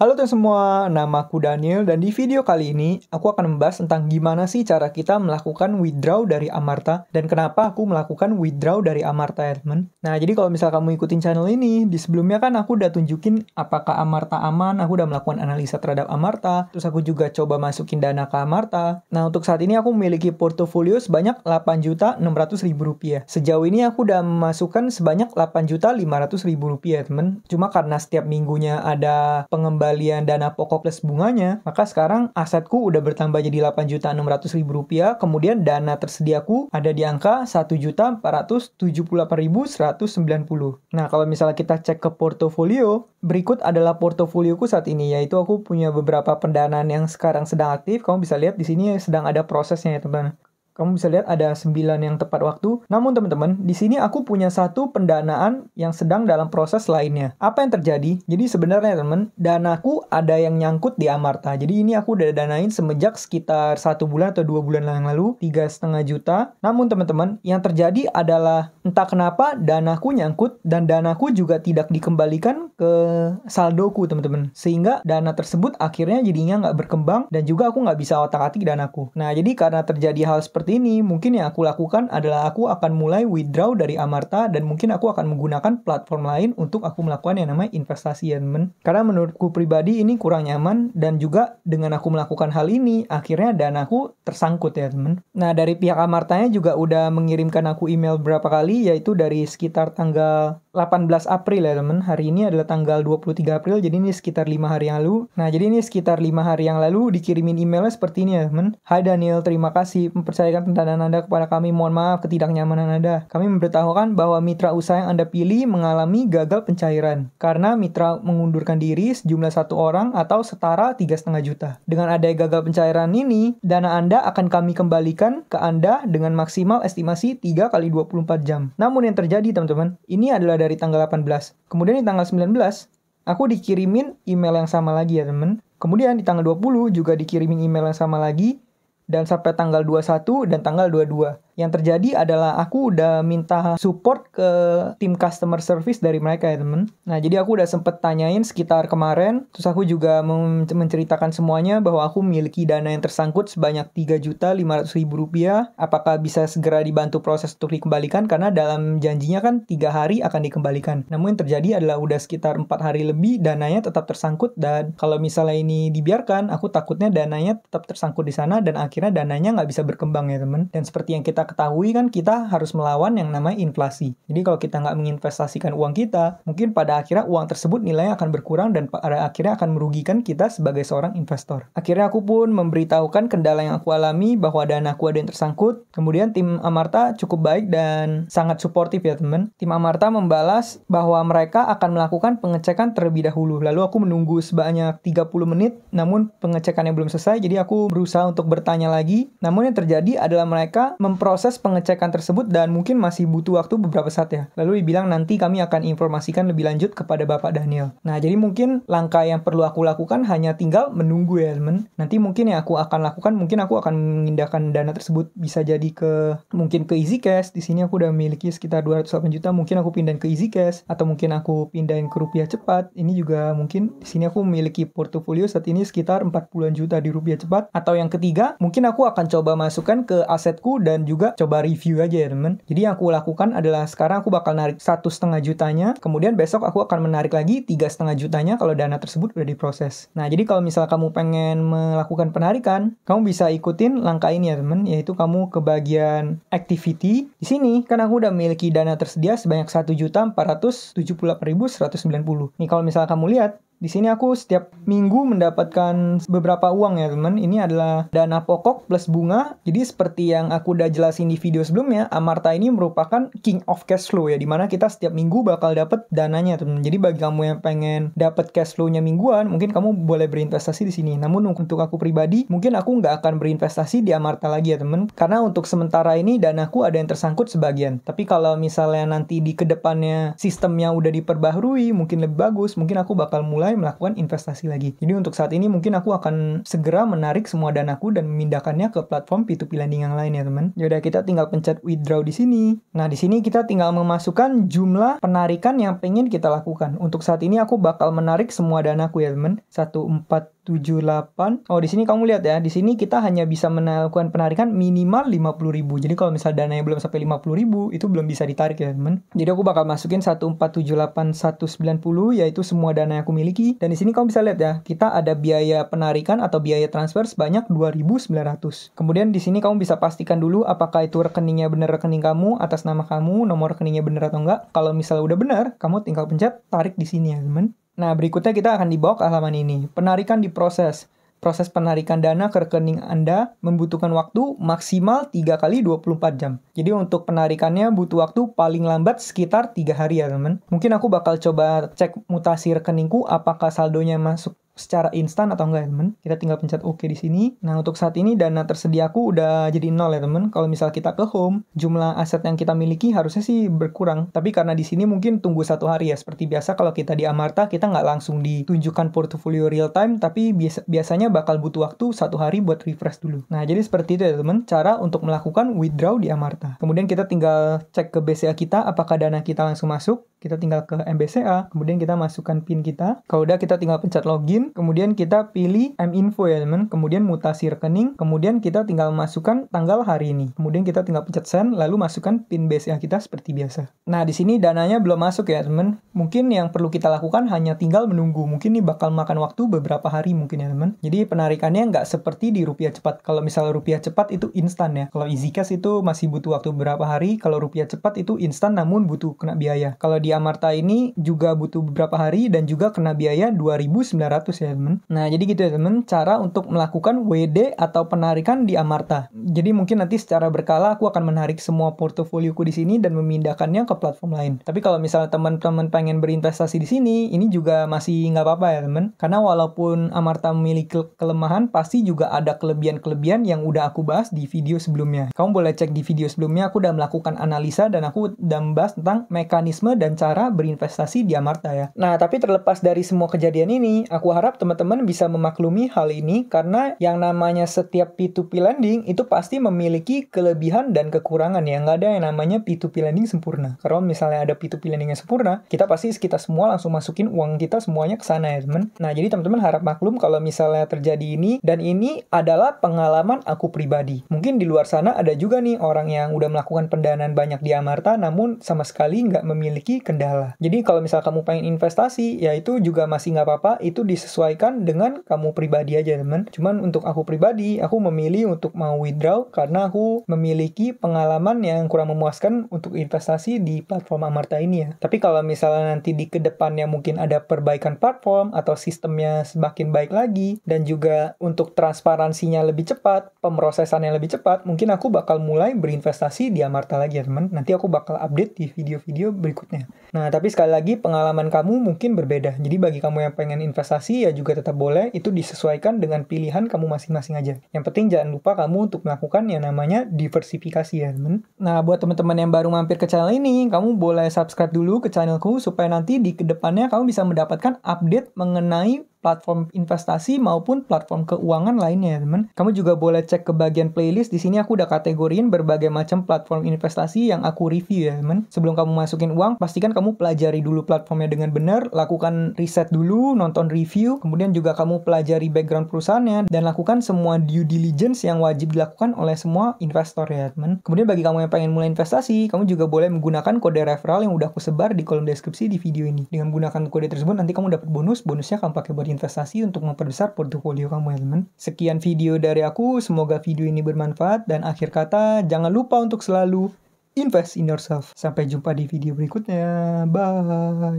Halo teman semua, aku Daniel dan di video kali ini aku akan membahas tentang gimana sih cara kita melakukan withdraw dari Amarta dan kenapa aku melakukan withdraw dari Amarta Edmond. Nah, jadi kalau misal kamu ikutin channel ini, di sebelumnya kan aku udah tunjukin apakah Amarta aman, aku udah melakukan analisa terhadap Amarta, terus aku juga coba masukin dana ke Amarta. Nah, untuk saat ini aku memiliki portofolio sebanyak 8.600.000 rupiah. Sejauh ini aku udah memasukkan sebanyak 8.500.000 rupiah, teman. Cuma karena setiap minggunya ada pengembangan pengembalian dana pokok plus bunganya, maka sekarang asetku udah bertambah jadi 8.600.000 rupiah, kemudian dana tersediaku ada di angka 1.478.190. Nah, kalau misalnya kita cek ke portofolio, berikut adalah portofolioku saat ini, yaitu aku punya beberapa pendanaan yang sekarang sedang aktif. Kamu bisa lihat di sini sedang ada prosesnya ya, teman-teman. Kamu bisa lihat ada 9 yang tepat waktu. Namun teman-teman, di sini aku punya satu pendanaan yang sedang dalam proses lainnya. Apa yang terjadi? Jadi sebenarnya teman, teman danaku ada yang nyangkut di Amarta. Jadi ini aku udah danain semenjak sekitar satu bulan atau dua bulan yang lalu, tiga setengah juta. Namun teman-teman, yang terjadi adalah entah kenapa danaku nyangkut dan danaku juga tidak dikembalikan ke saldoku teman-teman. Sehingga dana tersebut akhirnya jadinya nggak berkembang dan juga aku nggak bisa otak-atik danaku. Nah jadi karena terjadi hal seperti ini, mungkin yang aku lakukan adalah aku akan mulai withdraw dari Amarta dan mungkin aku akan menggunakan platform lain untuk aku melakukan yang namanya investasi ya teman. Karena menurutku pribadi ini kurang nyaman dan juga dengan aku melakukan hal ini, akhirnya dana aku tersangkut ya teman. Nah dari pihak Amartanya juga udah mengirimkan aku email berapa kali, yaitu dari sekitar tanggal 18 April ya teman. Hari ini adalah tanggal 23 April, jadi ini sekitar 5 hari yang lalu. Nah, jadi ini sekitar 5 hari yang lalu dikirimin emailnya seperti ini ya teman. Hai Daniel, terima kasih mempercayakan pendanaan Anda kepada kami. Mohon maaf ketidaknyamanan Anda. Kami memberitahukan bahwa mitra usaha yang Anda pilih mengalami gagal pencairan karena mitra mengundurkan diri sejumlah satu orang atau setara tiga 3,5 juta. Dengan adanya gagal pencairan ini, dana Anda akan kami kembalikan ke Anda dengan maksimal estimasi 3 kali 24 jam. Namun yang terjadi teman-teman, ini adalah dari tanggal 18. Kemudian di tanggal 19, aku dikirimin email yang sama lagi ya temen. Kemudian di tanggal 20 juga dikirimin email yang sama lagi. Dan sampai tanggal 21 dan tanggal 22 yang terjadi adalah aku udah minta support ke tim customer service dari mereka ya temen nah jadi aku udah sempet tanyain sekitar kemarin terus aku juga menceritakan semuanya bahwa aku memiliki dana yang tersangkut sebanyak 3.500.000 juta 500 rupiah apakah bisa segera dibantu proses untuk dikembalikan karena dalam janjinya kan tiga hari akan dikembalikan namun yang terjadi adalah udah sekitar empat hari lebih dananya tetap tersangkut dan kalau misalnya ini dibiarkan aku takutnya dananya tetap tersangkut di sana dan akhirnya dananya nggak bisa berkembang ya temen dan seperti yang kita ketahui kan kita harus melawan yang namanya inflasi. Jadi kalau kita nggak menginvestasikan uang kita, mungkin pada akhirnya uang tersebut nilainya akan berkurang dan pada akhirnya akan merugikan kita sebagai seorang investor. Akhirnya aku pun memberitahukan kendala yang aku alami bahwa dana aku ada yang tersangkut. Kemudian tim Amarta cukup baik dan sangat suportif ya teman. Tim Amarta membalas bahwa mereka akan melakukan pengecekan terlebih dahulu. Lalu aku menunggu sebanyak 30 menit, namun pengecekannya belum selesai, jadi aku berusaha untuk bertanya lagi. Namun yang terjadi adalah mereka memproses proses pengecekan tersebut dan mungkin masih butuh waktu beberapa saat ya. Lalu dibilang nanti kami akan informasikan lebih lanjut kepada Bapak Daniel. Nah, jadi mungkin langkah yang perlu aku lakukan hanya tinggal menunggu ya, teman. Nanti mungkin yang aku akan lakukan, mungkin aku akan mengindahkan dana tersebut bisa jadi ke mungkin ke Easy Cash. Di sini aku udah memiliki sekitar 208 juta, mungkin aku pindahin ke Easy Cash atau mungkin aku pindahin ke rupiah cepat. Ini juga mungkin di sini aku memiliki portofolio saat ini sekitar 40-an juta di rupiah cepat. Atau yang ketiga, mungkin aku akan coba masukkan ke asetku dan juga juga coba review aja ya temen. Jadi yang aku lakukan adalah sekarang aku bakal narik satu setengah jutanya, kemudian besok aku akan menarik lagi tiga setengah jutanya kalau dana tersebut udah diproses. Nah jadi kalau misal kamu pengen melakukan penarikan, kamu bisa ikutin langkah ini ya temen, yaitu kamu ke bagian activity. Di sini kan aku udah memiliki dana tersedia sebanyak satu juta empat ratus tujuh puluh ribu seratus sembilan delapan puluh. Nih kalau misal kamu lihat, di sini aku setiap minggu mendapatkan beberapa uang ya teman. Ini adalah dana pokok plus bunga. Jadi seperti yang aku udah jelasin di video sebelumnya, Amarta ini merupakan king of cash flow ya. Dimana kita setiap minggu bakal dapet dananya teman. Jadi bagi kamu yang pengen dapet cash flow-nya mingguan, mungkin kamu boleh berinvestasi di sini. Namun untuk aku pribadi, mungkin aku nggak akan berinvestasi di Amarta lagi ya teman. Karena untuk sementara ini danaku ada yang tersangkut sebagian. Tapi kalau misalnya nanti di kedepannya sistemnya udah diperbaharui, mungkin lebih bagus, mungkin aku bakal mulai mulai melakukan investasi lagi. Jadi untuk saat ini mungkin aku akan segera menarik semua danaku dan memindahkannya ke platform P2P lending yang lain ya teman. Yaudah kita tinggal pencet withdraw di sini. Nah di sini kita tinggal memasukkan jumlah penarikan yang pengen kita lakukan. Untuk saat ini aku bakal menarik semua danaku ya teman. 1, 78. Oh, di sini kamu lihat ya, di sini kita hanya bisa melakukan penarikan minimal 50.000. Jadi kalau misal dananya belum sampai 50.000, itu belum bisa ditarik ya, teman. Jadi aku bakal masukin 1478190 yaitu semua dana yang aku miliki lagi. Dan di sini kamu bisa lihat ya, kita ada biaya penarikan atau biaya transfer sebanyak 2.900. Kemudian di sini kamu bisa pastikan dulu apakah itu rekeningnya benar rekening kamu atas nama kamu, nomor rekeningnya benar atau enggak. Kalau misalnya udah benar, kamu tinggal pencet tarik di sini ya, teman. Nah, berikutnya kita akan dibawa ke halaman ini. Penarikan diproses. Proses penarikan dana ke rekening Anda membutuhkan waktu maksimal 3 kali 24 jam. Jadi untuk penarikannya butuh waktu paling lambat sekitar 3 hari ya teman. teman Mungkin aku bakal coba cek mutasi rekeningku apakah saldonya masuk secara instan atau enggak ya teman. Kita tinggal pencet OK di sini. Nah untuk saat ini dana tersedia aku udah jadi nol ya teman. Kalau misal kita ke home, jumlah aset yang kita miliki harusnya sih berkurang. Tapi karena di sini mungkin tunggu satu hari ya. Seperti biasa kalau kita di Amarta kita nggak langsung ditunjukkan portfolio real time, tapi biasa biasanya bakal butuh waktu satu hari buat refresh dulu. Nah jadi seperti itu ya teman. Cara untuk melakukan withdraw di Amarta. Kemudian kita tinggal cek ke BCA kita apakah dana kita langsung masuk. Kita tinggal ke MBCA, kemudian kita masukkan PIN kita. Kalau udah kita tinggal pencet login, kemudian kita pilih M-info ya teman, kemudian mutasi rekening, kemudian kita tinggal masukkan tanggal hari ini. Kemudian kita tinggal pencet send, lalu masukkan pin BCA kita seperti biasa. Nah, di sini dananya belum masuk ya teman. Mungkin yang perlu kita lakukan hanya tinggal menunggu. Mungkin ini bakal makan waktu beberapa hari mungkin ya teman. Jadi penarikannya nggak seperti di rupiah cepat. Kalau misalnya rupiah cepat itu instan ya. Kalau easy cash itu masih butuh waktu beberapa hari. Kalau rupiah cepat itu instan namun butuh kena biaya. Kalau di Amarta ini juga butuh beberapa hari dan juga kena biaya 2.900 ya ya teman. Nah jadi gitu ya teman, cara untuk melakukan WD atau penarikan di Amarta. Jadi mungkin nanti secara berkala aku akan menarik semua portofolioku di sini dan memindahkannya ke platform lain. Tapi kalau misalnya teman-teman pengen berinvestasi di sini, ini juga masih nggak apa-apa ya teman. Karena walaupun Amarta memiliki kelemahan, pasti juga ada kelebihan-kelebihan yang udah aku bahas di video sebelumnya. Kamu boleh cek di video sebelumnya, aku udah melakukan analisa dan aku udah membahas tentang mekanisme dan cara berinvestasi di Amarta ya. Nah tapi terlepas dari semua kejadian ini, aku harap harap teman-teman bisa memaklumi hal ini karena yang namanya setiap P2P lending itu pasti memiliki kelebihan dan kekurangan ya. Nggak ada yang namanya P2P lending sempurna. Kalau misalnya ada P2P lending yang sempurna, kita pasti kita semua langsung masukin uang kita semuanya ke sana ya teman. Nah jadi teman-teman harap maklum kalau misalnya terjadi ini dan ini adalah pengalaman aku pribadi. Mungkin di luar sana ada juga nih orang yang udah melakukan pendanaan banyak di Amarta namun sama sekali nggak memiliki kendala. Jadi kalau misalnya kamu pengen investasi, ya itu juga masih nggak apa-apa, itu di sesuaikan dengan kamu pribadi aja teman. Cuman untuk aku pribadi, aku memilih untuk mau withdraw karena aku memiliki pengalaman yang kurang memuaskan untuk investasi di platform Amarta ini ya. Tapi kalau misalnya nanti di kedepannya mungkin ada perbaikan platform atau sistemnya semakin baik lagi dan juga untuk transparansinya lebih cepat, pemrosesannya lebih cepat, mungkin aku bakal mulai berinvestasi di Amarta lagi ya teman. Nanti aku bakal update di video-video berikutnya. Nah tapi sekali lagi pengalaman kamu mungkin berbeda. Jadi bagi kamu yang pengen investasi ya juga tetap boleh, itu disesuaikan dengan pilihan kamu masing-masing aja. Yang penting jangan lupa kamu untuk melakukan yang namanya diversifikasi ya teman. Nah buat teman-teman yang baru mampir ke channel ini, kamu boleh subscribe dulu ke channelku supaya nanti di kedepannya kamu bisa mendapatkan update mengenai platform investasi maupun platform keuangan lainnya, ya, teman. Kamu juga boleh cek ke bagian playlist. Di sini aku udah kategoriin berbagai macam platform investasi yang aku review ya, teman. Sebelum kamu masukin uang, pastikan kamu pelajari dulu platformnya dengan benar, lakukan riset dulu, nonton review, kemudian juga kamu pelajari background perusahaannya dan lakukan semua due diligence yang wajib dilakukan oleh semua investor ya, teman. Kemudian bagi kamu yang pengen mulai investasi, kamu juga boleh menggunakan kode referral yang udah aku sebar di kolom deskripsi di video ini. Dengan menggunakan kode tersebut nanti kamu dapat bonus, bonusnya kamu pakai buat berinvestasi untuk memperbesar portofolio kamu ya teman. Sekian video dari aku, semoga video ini bermanfaat dan akhir kata jangan lupa untuk selalu invest in yourself. Sampai jumpa di video berikutnya. Bye.